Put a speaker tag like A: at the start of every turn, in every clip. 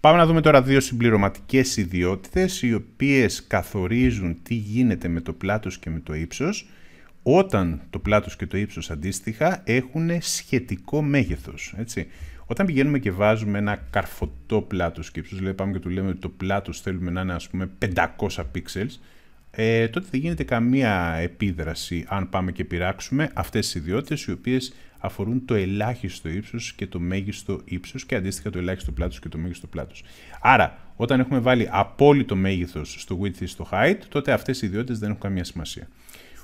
A: Πάμε να δούμε τώρα δύο συμπληρωματικές ιδιότητες οι οποίες καθορίζουν τι γίνεται με το πλάτος και με το ύψος όταν το πλάτος και το ύψος αντίστοιχα έχουν σχετικό μέγεθος. Έτσι. Όταν πηγαίνουμε και βάζουμε ένα καρφωτό πλάτος και ύψος, δηλαδή πάμε και του λέμε ότι το πλάτος θέλουμε να είναι ας πούμε 500 pixels, ε, τότε δεν γίνεται καμία επίδραση αν πάμε και πειράξουμε αυτές τις ιδιότητες οι οποίες αφορούν το ελάχιστο ύψος και το μέγιστο ύψος και αντίστοιχα το ελάχιστο πλάτος και το μέγιστο πλάτος. Άρα, όταν έχουμε βάλει απόλυτο μέγεθος στο width ή στο height, τότε αυτές οι ιδιότητες δεν έχουν καμία σημασία.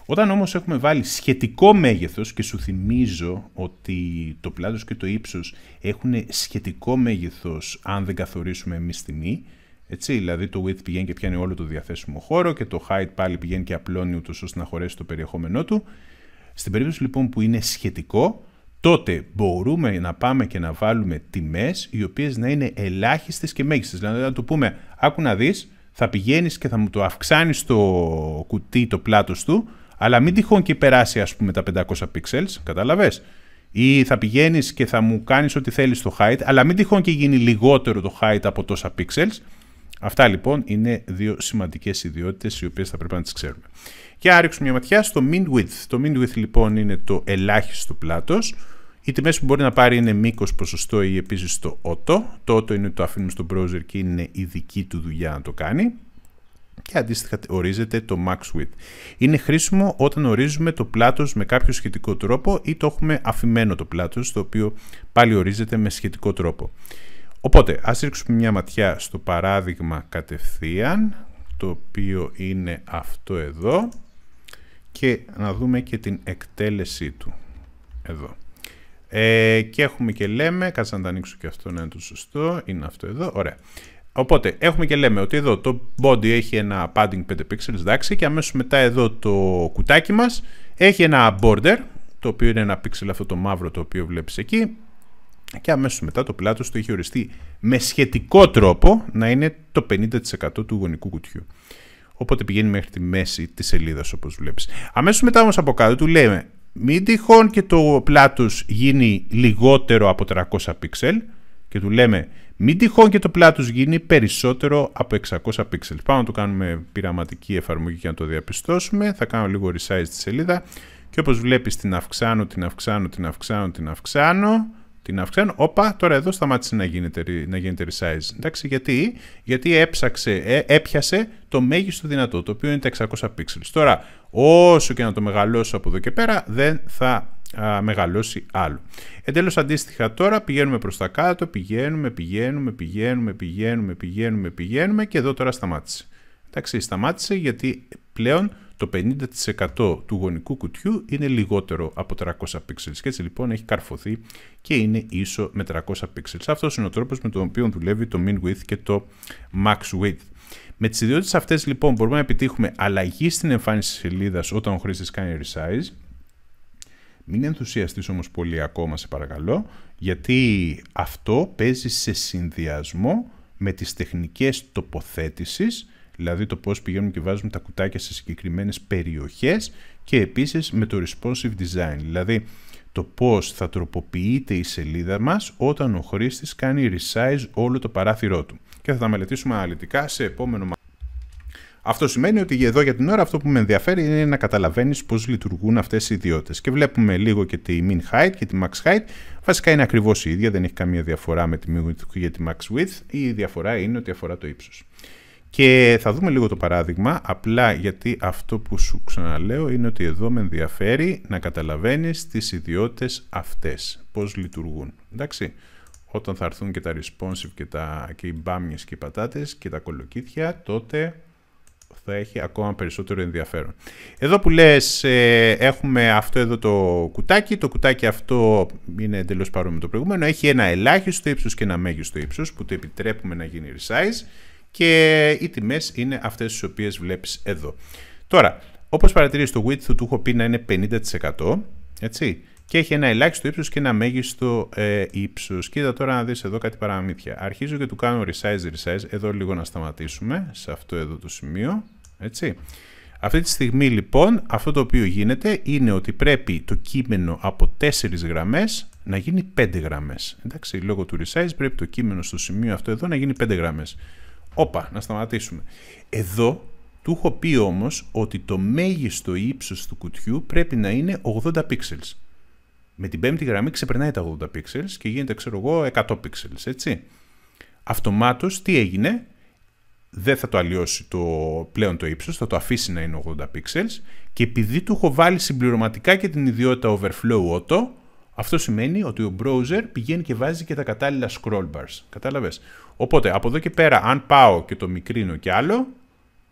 A: Όταν όμως έχουμε βάλει σχετικό μέγεθος, και σου θυμίζω ότι το πλάτος και το ύψος έχουν σχετικό μέγεθος αν δεν καθορίσουμε εμείς τιμή, έτσι, δηλαδή το width πηγαίνει και πιάνει όλο το διαθέσιμο χώρο και το height πάλι πηγαίνει και απλώνει ούτως ώστε να χωρέσει το περιεχόμενό του στην περίπτωση λοιπόν που είναι σχετικό, τότε μπορούμε να πάμε και να βάλουμε τιμές οι οποίες να είναι ελάχιστες και μέγιστες. Δηλαδή να το πούμε, άκου να δεις, θα πηγαίνεις και θα μου το αυξάνεις το κουτί, το πλάτος του, αλλά μην τυχόν και περάσει ας πούμε τα 500 pixels, καταλαβες. Ή θα πηγαίνεις και θα μου κάνεις ό,τι θέλεις στο height, αλλά μην τυχόν και γίνει λιγότερο το height από τόσα pixels, Αυτά λοιπόν είναι δύο σημαντικές ιδιότητες οι οποίες θα πρέπει να τις ξέρουμε. Και να ρίξουμε μια ματιά στο mean width. Το mean width λοιπόν είναι το ελάχιστο πλάτος. Οι τιμές που μπορεί να πάρει είναι μήκος, ποσοστό ή επίσης το ότο. Το ότο είναι το αφήνουμε στο browser και είναι η δική του δουλειά να το κάνει. Και αντίστοιχα ορίζεται το max width. Είναι χρήσιμο όταν ορίζουμε το πλάτος με κάποιο σχετικό τρόπο ή το έχουμε αφημένο το πλάτος, το οποίο πάλι ορίζεται με σχετικό τρόπο. Οπότε, ας ρίξουμε μια ματιά στο παράδειγμα κατευθείαν, το οποίο είναι αυτό εδώ, και να δούμε και την εκτέλεσή του. Εδώ. Ε, και έχουμε και λέμε, κάτσε να το ανοίξω και αυτό να είναι το σωστό, είναι αυτό εδώ, ωραία. Οπότε έχουμε και λέμε ότι εδώ το body έχει ένα padding 5 pixels, εντάξει, και αμέσως μετά εδώ το κουτάκι μας έχει ένα border, το οποίο είναι ένα pixel αυτό το μαύρο το οποίο βλέπεις εκεί, και αμέσως μετά το πλάτος το είχε οριστεί με σχετικό τρόπο να είναι το 50% του γονικού κουτιού. Οπότε πηγαίνει μέχρι τη μέση της σελίδας όπως βλέπεις. Αμέσως μετά όμως από κάτω του λέμε μην τυχόν και το πλάτος γίνει λιγότερο από 300 πίξελ και του λέμε μην τυχόν και το πλάτος γίνει περισσότερο από 600 πίξελ. Πάμε να το κάνουμε πειραματική εφαρμογή για να το διαπιστώσουμε. Θα κάνω λίγο resize τη σελίδα και όπως βλέπεις, την αυξάνω, την αυξάνω, την αυξάνω, την αυξάνω την αυξάνω. Όπα, τώρα εδώ σταμάτησε να γίνεται, να γίνεται resize. Εντάξει, γιατί, γιατί έψαξε, ε, έπιασε το μέγιστο δυνατό, το οποίο είναι τα 600 pixels. Τώρα, όσο και να το μεγαλώσω από εδώ και πέρα, δεν θα μεγαλώσει άλλο. Εντέλος αντίστοιχα τώρα πηγαίνουμε προς τα κάτω, πηγαίνουμε, πηγαίνουμε, πηγαίνουμε, πηγαίνουμε, πηγαίνουμε, πηγαίνουμε και εδώ τώρα σταμάτησε. Εντάξει, σταμάτησε γιατί πλέον το 50% του γονικού κουτιού είναι λιγότερο από 300 pixels και έτσι λοιπόν έχει καρφωθεί και είναι ίσο με 300 pixels. Αυτός είναι ο τρόπος με τον οποίο δουλεύει το min width και το max width. Με τις ιδιότητες αυτές λοιπόν μπορούμε να επιτύχουμε αλλαγή στην εμφάνιση σελίδας όταν ο χρήστης κάνει resize. Μην ενθουσιαστείς όμως πολύ ακόμα σε παρακαλώ γιατί αυτό παίζει σε συνδυασμό με τις τεχνικές τοποθέτησης δηλαδή το πώς πηγαίνουμε και βάζουμε τα κουτάκια σε συγκεκριμένες περιοχές και επίσης με το responsive design, δηλαδή το πώς θα τροποποιείται η σελίδα μας όταν ο χρήστης κάνει resize όλο το παράθυρό του. Και θα τα μελετήσουμε αναλυτικά σε επόμενο μάθημα. Αυτό σημαίνει ότι εδώ για την ώρα αυτό που με ενδιαφέρει είναι να καταλαβαίνεις πώς λειτουργούν αυτές οι ιδιότητες. Και βλέπουμε λίγο και τη min height και τη max height. Βασικά είναι ακριβώς η ίδια, δεν έχει καμία διαφορά με τη min width και τη max width. Η διαφορά είναι ότι αφορά το ύψος. Και θα δούμε λίγο το παράδειγμα, απλά γιατί αυτό που σου ξαναλέω είναι ότι εδώ με ενδιαφέρει να καταλαβαίνεις τις ιδιότητες αυτές, πώς λειτουργούν, εντάξει. Όταν θα έρθουν και τα responsive και, τα, και οι μπάμιες και οι πατάτες και τα κολοκύθια, τότε θα έχει ακόμα περισσότερο ενδιαφέρον. Εδώ που λες ε, έχουμε αυτό εδώ το κουτάκι, το κουτάκι αυτό είναι εντελώς παρόμοιο με το προηγούμενο, έχει ένα ελάχιστο ύψος και ένα μέγιστο ύψος που το επιτρέπουμε να γίνει resize και οι τιμές είναι αυτές τις οποίες βλέπεις εδώ. Τώρα, όπως παρατηρείς, το width του έχω πει να είναι 50% έτσι, και έχει ένα ελάχιστο ύψος και ένα μέγιστο ε, ύψος. Κοίτα τώρα να δεις εδώ κάτι παραμύθια. Αρχίζω και του κάνω resize, resize. Εδώ λίγο να σταματήσουμε σε αυτό εδώ το σημείο. Έτσι. Αυτή τη στιγμή λοιπόν αυτό το οποίο γίνεται είναι ότι πρέπει το κείμενο από 4 γραμμές να γίνει 5 γραμμές. Εντάξει, λόγω του resize πρέπει το κείμενο στο σημείο αυτό εδώ να γίνει 5 γραμμές όπα, να σταματήσουμε. Εδώ του έχω πει όμως ότι το μέγιστο ύψος του κουτιού πρέπει να είναι 80 pixels. Με την πέμπτη γραμμή ξεπερνάει τα 80 pixels και γίνεται, ξέρω εγώ, 100 pixels, έτσι. Αυτομάτως, τι έγινε, δεν θα το αλλοιώσει το, πλέον το ύψος, θα το αφήσει να είναι 80 pixels και επειδή του έχω βάλει συμπληρωματικά και την ιδιότητα overflow auto, αυτό σημαίνει ότι ο browser πηγαίνει και βάζει και τα κατάλληλα scroll bars. Κατάλαβες. Οπότε από εδώ και πέρα αν πάω και το μικρίνω κι άλλο,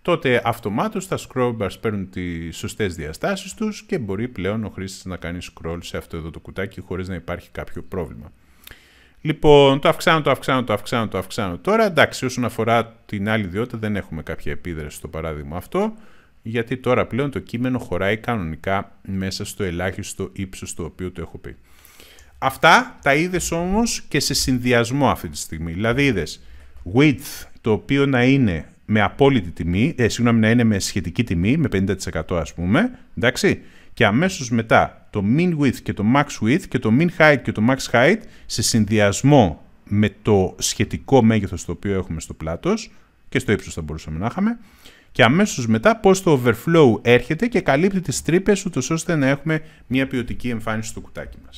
A: τότε αυτομάτως τα scrollbars παίρνουν τις σωστές διαστάσεις τους και μπορεί πλέον ο χρήστης να κάνει scroll σε αυτό εδώ το κουτάκι χωρίς να υπάρχει κάποιο πρόβλημα. Λοιπόν, το αυξάνω, το αυξάνω, το αυξάνω, το αυξάνω τώρα. Εντάξει, όσον αφορά την άλλη ιδιότητα δεν έχουμε κάποια επίδραση στο παράδειγμα αυτό γιατί τώρα πλέον το κείμενο χωράει κανονικά μέσα στο ελάχιστο ύψος το οποίο το έχω πει. Αυτά τα είδες όμως και σε συνδυασμό αυτή τη στιγμή. Δηλαδή είδες width το οποίο να είναι με απόλυτη τιμή, ε, συγγνώμη να είναι με σχετική τιμή, με 50% ας πούμε, εντάξει, και αμέσως μετά το min width και το max width και το min height και το max height σε συνδυασμό με το σχετικό μέγεθος το οποίο έχουμε στο πλάτος, και στο ύψος θα μπορούσαμε να είχαμε. Και αμέσως μετά πώς το overflow έρχεται και καλύπτει τις τρύπες, ούτως ώστε να έχουμε μια ποιοτική εμφάνιση στο κουτάκι μας.